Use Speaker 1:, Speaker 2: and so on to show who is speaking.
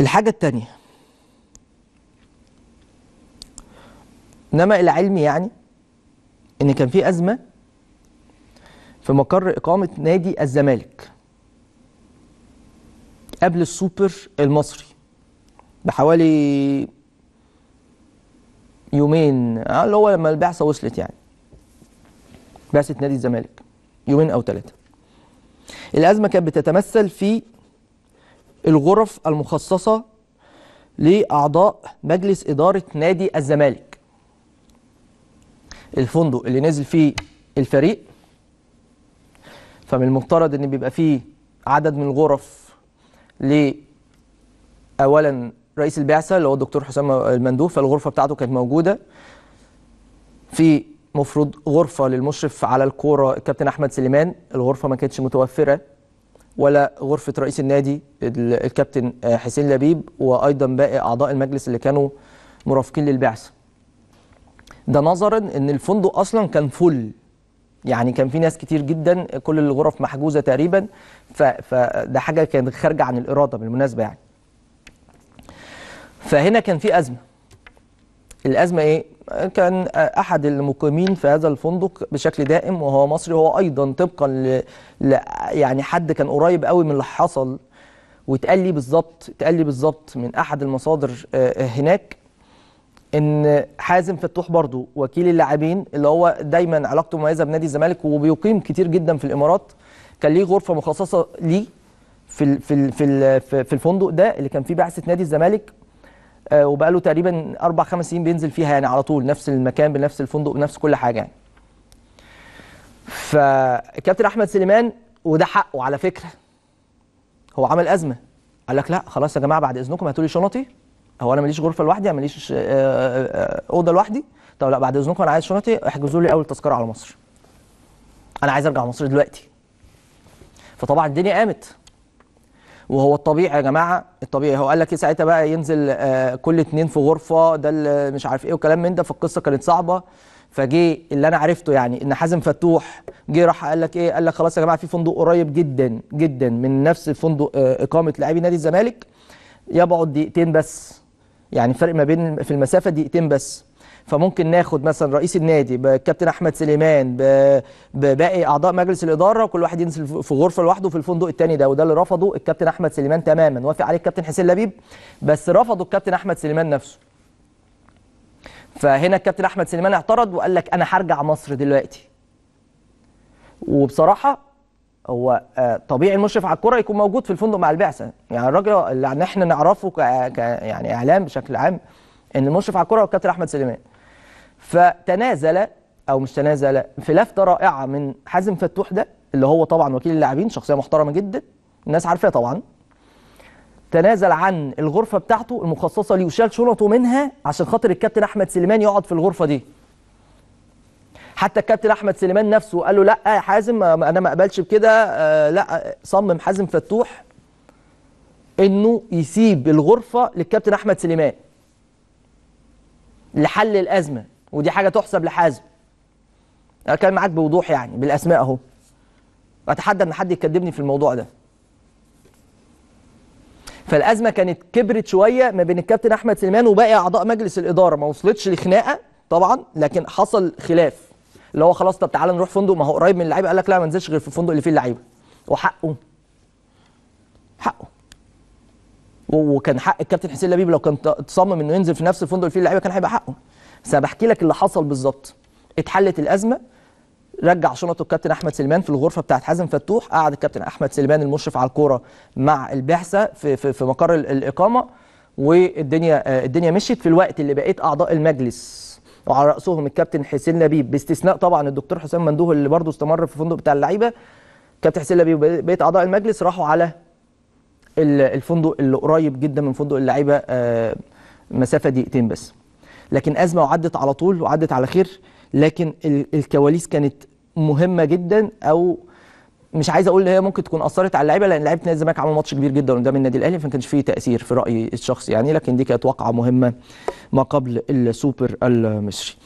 Speaker 1: الحاجة التانية إنما العلمي يعني إن كان في أزمة في مقر إقامة نادي الزمالك قبل السوبر المصري بحوالي يومين آه، اللي هو لما البعثة وصلت يعني بعثة نادي الزمالك يومين أو ثلاثة الأزمة كانت بتتمثل في الغرف المخصصة لأعضاء مجلس إدارة نادي الزمالك الفندق اللي نزل فيه الفريق فمن المفترض ان بيبقى فيه عدد من الغرف ل اولا رئيس البعثه اللي هو الدكتور حسام المندوب فالغرفه بتاعته كانت موجوده في مفروض غرفه للمشرف على الكوره الكابتن احمد سليمان الغرفه ما كانتش متوفره ولا غرفه رئيس النادي الكابتن آه، حسين لبيب وايضا باقي اعضاء المجلس اللي كانوا مرافقين للبعثه. ده نظرا ان الفندق اصلا كان فل يعني كان في ناس كتير جدا كل الغرف محجوزه تقريبا فده حاجه كانت خارجه عن الاراده بالمناسبه يعني. فهنا كان في ازمه الازمه ايه كان احد المقيمين في هذا الفندق بشكل دائم وهو مصري هو ايضا طبقا ل... ل... يعني حد كان قريب قوي من اللي حصل واتقال لي بالظبط اتقال لي بالظبط من احد المصادر آه، آه، هناك ان حازم فتوح برضو وكيل اللاعبين اللي هو دايما علاقته مميزه بنادي الزمالك وبيقيم كتير جدا في الامارات كان ليه غرفه مخصصه ليه في في في, في الفندق ده اللي كان فيه بعثه نادي الزمالك آه، وبقاله تقريبا اربع خمس سنين بينزل فيها يعني على طول نفس المكان بنفس الفندق بنفس كل حاجه يعني. فكابتن احمد سليمان وده حقه على فكره هو عمل ازمه قال لك لا خلاص يا جماعه بعد اذنكم هاتوا لي شنطي هو انا ماليش غرفه لوحدي ماليش آه، آه، اوضه لوحدي طب لا بعد اذنكم انا عايز شنطي احجزوا لي اول تذكره على مصر انا عايز ارجع مصر دلوقتي فطبعا الدنيا قامت وهو الطبيعي يا جماعه الطبيعي هو قال لك ايه ساعتها بقى ينزل آه، كل اتنين في غرفه ده اللي مش عارف ايه وكلام من ده فالقصه كانت صعبه فجه اللي انا عرفته يعني ان حازم فتوح جه راح قال لك ايه قال لك خلاص يا جماعه في فندق قريب جدا جدا من نفس فندق آه، اقامه لاعبي نادي الزمالك يبعد دقيقتين بس يعني الفرق ما بين في المسافه دقيقتين بس فممكن ناخد مثلا رئيس النادي بكابتن احمد سليمان بباقي اعضاء مجلس الاداره وكل واحد ينزل في غرفه لوحده في الفندق الثاني ده وده اللي رفضه الكابتن احمد سليمان تماما وافق عليه الكابتن حسين لبيب بس رفضه الكابتن احمد سليمان نفسه فهنا الكابتن احمد سليمان اعترض وقال لك انا هرجع مصر دلوقتي وبصراحه هو آه، طبيعي المشرف على الكره يكون موجود في الفندق مع البعثه يعني الراجل اللي احنا نعرفه ك... ك... يعني اعلام بشكل عام ان المشرف على الكره هو الكابتن احمد سليمان فتنازل او مش تنازل في لفته رائعه من حازم فتوح ده اللي هو طبعا وكيل اللاعبين شخصيه محترمه جدا الناس عارفاه طبعا تنازل عن الغرفه بتاعته المخصصه ليه وشال شنطه منها عشان خاطر الكابتن احمد سليمان يقعد في الغرفه دي حتى الكابتن احمد سليمان نفسه قال له لا يا حازم انا ما اقبلش بكده آه، لا صمم حازم فتوح انه يسيب الغرفه للكابتن احمد سليمان لحل الازمه ودي حاجه تحسب لحازم انا كان معاك بوضوح يعني بالاسماء اهو اتحدى ان حد يكذبني في الموضوع ده فالازمه كانت كبرت شويه ما بين الكابتن احمد سليمان وباقي اعضاء مجلس الاداره ما وصلتش لخناقه طبعا لكن حصل خلاف اللي هو خلاص طب تعالى نروح فندق ما هو قريب من اللعيبه قال لك لا ما نزلش غير في الفندق اللي فيه اللعيبه وحقه حقه وكان حق الكابتن حسين لبيب لو كان تصمم انه ينزل في نفس الفندق اللي فيه اللعيبه كان هيبقى حقه بس انا بحكي لك اللي حصل بالظبط اتحلت الازمه رجع شنطه الكابتن احمد سليمان في الغرفه بتاعت حازم فتوح قعد الكابتن احمد سليمان المشرف على الكوره مع البعثه في, في, في مقر الاقامه والدنيا آه، الدنيا مشيت في الوقت اللي بقيت اعضاء المجلس وعلى راسهم الكابتن حسين لبيب باستثناء طبعا الدكتور حسام مندوه اللي برضه استمر في الفندق بتاع اللعيبه كابتن حسين لبيب بقيت اعضاء المجلس راحوا على الفندق اللي قريب جدا من فندق اللعيبه آه، مسافه دقيقتين بس لكن ازمه وعدت على طول وعدت على خير لكن الكواليس كانت مهمه جدا او مش عايز اقول هي ممكن تكون اثرت على اللعيبه لان لعيبه نادي الزمالك عملوا ماتش كبير جدا قدام النادي الاهلي فما كانش فيه تاثير في رايي الشخصي يعني لكن دي كانت واقعه مهمه ما قبل السوبر المصري